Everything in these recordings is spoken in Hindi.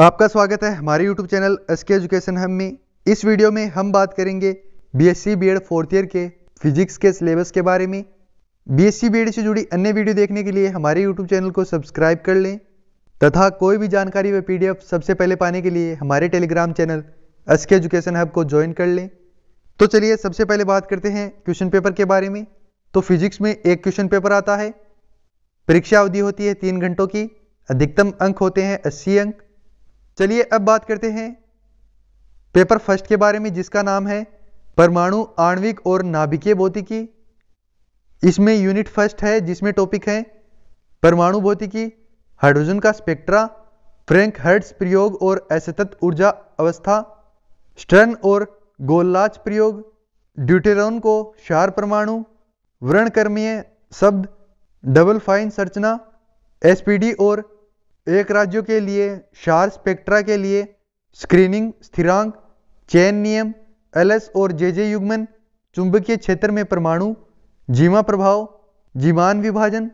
आपका स्वागत है हमारे YouTube channel S K education हम में इस वीडियो में हम बात करेंगे B S C B Ed fourth year के फिजिक्स के सिलेबस के बारे में B S C B Ed से जुड़ी अन्य वीडियो देखने के लिए हमारे YouTube चैनल को सब्सक्राइब कर लें तथा कोई भी जानकारी व पीडीएफ सबसे पहले पाने के लिए हमारे Telegram channel S K education hub को ज्वाइन कर लें तो चलिए सबसे पहले बात करते हैं क्वेश्चन पेपर के बारे में तो फिजिक्स में एक क्वेश्चन पेपर आता है परीक्षा अवधि होती है तीन घंटों की अधिकतम अंक होते हैं अस्सी अंक चलिए अब बात करते हैं पेपर फर्स्ट के बारे में जिसका नाम है परमाणु आणविक और नाभिकीय भौतिकी इसमें यूनिट फर्स्ट है जिसमें टॉपिक है परमाणु भौतिकी हाइड्रोजन का स्पेक्ट्रा फ्रैंक हर्ट्स प्रयोग और असतत ऊर्जा अवस्था स्टर्न और गोललाच प्रयोग ड्यूटेरॉन को शार परमाणु वर्णकर्मीय शब्द डबल फाइन संरचना एसपीडी और एक राज्यों के लिए शार स्पेक्ट्रा के लिए स्क्रीनिंग स्थिरांक चयन नियम एलएस और जे जे युग्मन चुंबकीय क्षेत्र में परमाणु जीवा प्रभाव जीवान विभाजन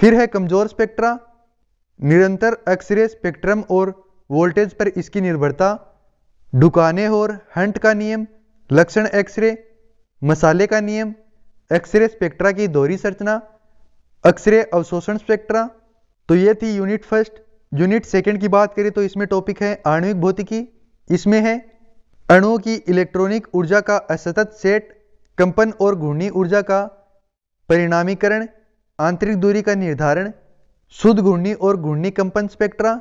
फिर है कमजोर स्पेक्ट्रा निरंतर एक्सरे स्पेक्ट्रम और वोल्टेज पर इसकी निर्भरता डुकाने और हंट का नियम लक्षण एक्सरे मसाले का नियम एक्सरे स्पेक्ट्रा की दोहरी संरचना एक्सरे अवशोषण स्पेक्ट्रा तो ये थी यूनिट फर्स्ट यूनिट सेकंड की बात करें तो इसमें टॉपिक है आणविक भौतिकी इसमें है अणुओं की इलेक्ट्रॉनिक ऊर्जा का असतत सेट कंपन और घूर्णी ऊर्जा का परिणामीकरण आंतरिक दूरी का निर्धारण शुद्ध घूर्णी और घूर्णी कंपन स्पेक्ट्रा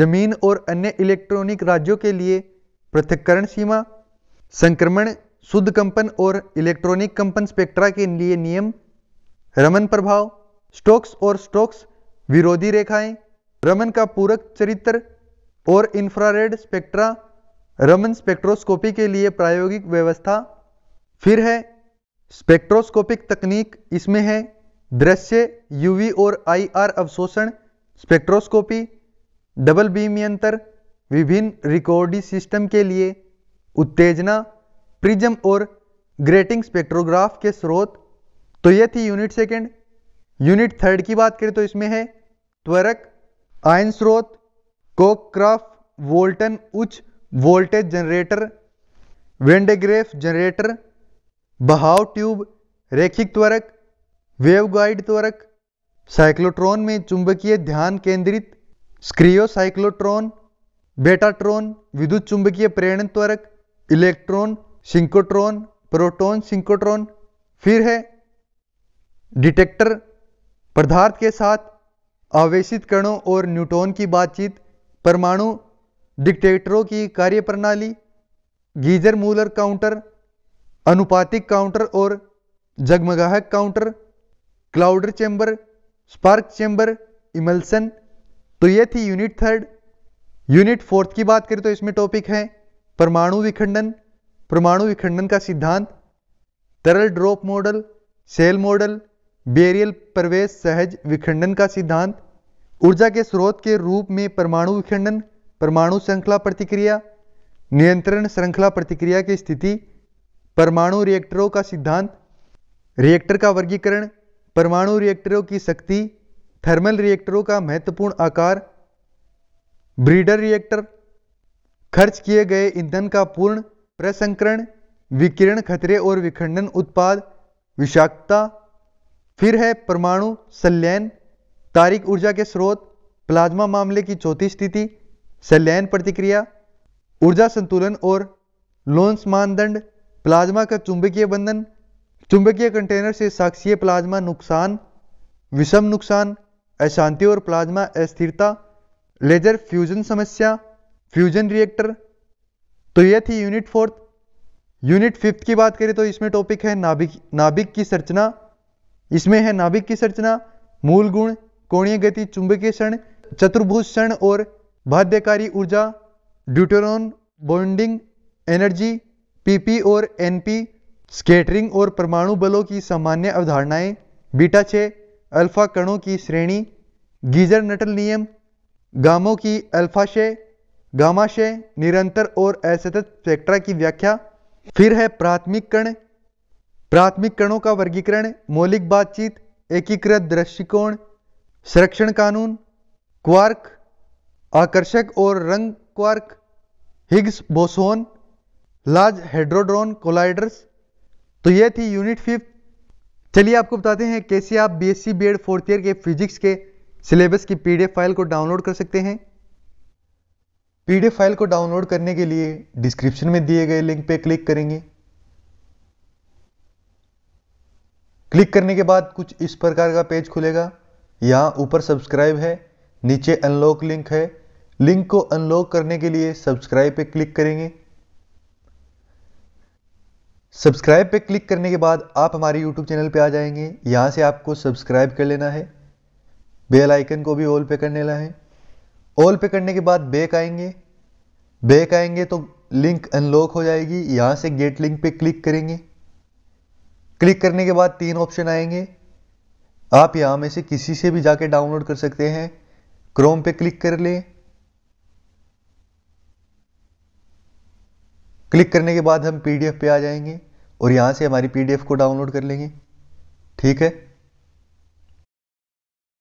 जमीन और अन्य इलेक्ट्रॉनिक राज्यों के लिए पृथककरण सीमा संक्रमण शुद्ध कंपन और इलेक्ट्रॉनिक कंपन स्पेक्ट्रा के लिए नियम रमन प्रभाव स्टोक्स और स्टोक्स विरोधी रेखाएं रमन का पूरक चरित्र और इंफ्रारेड स्पेक्ट्रा रमन स्पेक्ट्रोस्कोपी के लिए प्रायोगिक व्यवस्था फिर है स्पेक्ट्रोस्कोपिक तकनीक इसमें है दृश्य यूवी और आईआर अवशोषण स्पेक्ट्रोस्कोपी डबल बीम यंत्र विभिन्न रिकॉर्डी सिस्टम के लिए उत्तेजना प्रिज्म और ग्रेटिंग स्पेक्ट्रोग्राफ के स्रोत तो यह थी यूनिट सेकेंड यूनिट थर्ड की बात करें तो इसमें है त्वरक आयन स्रोत कोक्राफ्ट वोल्टन उच्च वोल्टेज जनरेटर वेंडेग्रेफ जनरेटर बहाव ट्यूब रेखिक त्वरक वेवगाइड त्वरक साइक्लोट्रॉन में चुंबकीय ध्यान केंद्रित स्क्रियो साइक्लोट्रॉन बेटाट्रॉन विद्युत चुंबकीय प्रेरण त्वरक इलेक्ट्रॉन सिंकोट्रॉन प्रोटॉन सिंकोट्रॉन फिर है डिटेक्टर पदार्थ के साथ आवेशित कणों और न्यूटॉन की बातचीत परमाणु डिक्टेटरों की कार्यप्रणाली गीजर मूलर काउंटर अनुपातिक काउंटर और जगमगाहक counter cloud chamber spark chamber emulsion तो ये थी यूनिट थर्ड यूनिट फोर्थ की बात करें तो इसमें टॉपिक है परमाणु विखंडन परमाणु विखंडन का सिद्धांत तरल drop model shell model barrier प्रवेश सहज विखंडन का सिद्धांत ऊर्जा के स्रोत के रूप में परमाणु विखंडन परमाणु श्रृंखला प्रतिक्रिया नियंत्रण श्रृंखला प्रतिक्रिया की स्थिति परमाणु रिएक्टरों का सिद्धांत रिएक्टर का वर्गीकरण परमाणु रिएक्टरों की शक्ति थर्मल रिएक्टरों का महत्वपूर्ण आकार ब्रीडर रिएक्टर खर्च किए गए ईंधन का पूर्ण प्रसंकरण विकिरण खतरे और विखंडन उत्पाद विषाक्तता फिर है परमाणु सल्यन तारिक ऊर्जा के स्रोत प्लाज्मा मामले की चौथी स्थिति सल्यन प्रतिक्रिया ऊर्जा संतुलन और लोन्स मानदंड प्लाज्मा का चुंबकीय बंधन चुंबकीय कंटेनर से साक्षीय प्लाज्मा नुकसान विषम नुकसान अशांति और प्लाज्मा अस्थिरता लेजर फ्यूजन समस्या फ्यूजन रिएक्टर तो यह थी यूनिट फोर्थ यूनिट फिफ्थ की बात करें तो इसमें टॉपिक है नाभिक नाभिक की संरचना इसमें है नाभिक की संरचना मूल गुण कोणीय गति चुंबकीय क्षण चतुर्भुज क्षण और बाध्यकारी ऊर्जा ड्यूटेरॉन बॉन्डिंग एनर्जी पीपी और एनपी स्केटरिंग और परमाणु बलों की सामान्य अवधारणाएं बीटा छे अल्फा कणों की श्रेणी गीजर नटल नियम गामों की अल्फा शे गामा शे निरंतर और असतत स्पेक्ट्रा की व्याख्या फिर है प्राथमिक कण प्राथमिक कणों का वर्गीकरण मौलिक बातचीत एकीकृत दृष्टिकोण संरक्षण कानून क्वार्क आकर्षक और रंग quark Higgs boson large hadron colliders तो ये थी यूनिट फिफ्थ चलिए आपको बताते हैं कैसे आप B S C B Ed fourth year के फिजिक्स के सिलेबस की पीडीएफ फाइल को डाउनलोड कर सकते हैं पीडीएफ फाइल को डाउनलोड करने के लिए डिस्क्रिप्शन में दिए गए लिंक पर क्लिक करेंगे क्लिक करने के बाद कुछ इस प्रकार का पेज खुलेगा यहाँ ऊपर सब्सक्राइब है नीचे अनलॉक लिंक है लिंक को अनलॉक करने के लिए सब्सक्राइब पे क्लिक करेंगे सब्सक्राइब पे क्लिक करने के बाद आप हमारे यूट्यूब चैनल पे आ जाएंगे यहाँ से आपको सब्सक्राइब कर लेना है बेल आइकन को भी ऑल पे कर लेना है ऑल पे करने के बाद बैक आएंगे बैक आएंगे तो लिंक अनलॉक हो जाएगी यहाँ से गेट लिंक पे क्लिक करेंगे क्लिक करने के बाद तीन ऑप्शन आएंगे आप यहां में से किसी से भी जाके डाउनलोड कर सकते हैं क्रोम पे क्लिक कर ले क्लिक करने के बाद हम पीडीएफ पे आ जाएंगे और यहां से हमारी पीडीएफ को डाउनलोड कर लेंगे ठीक है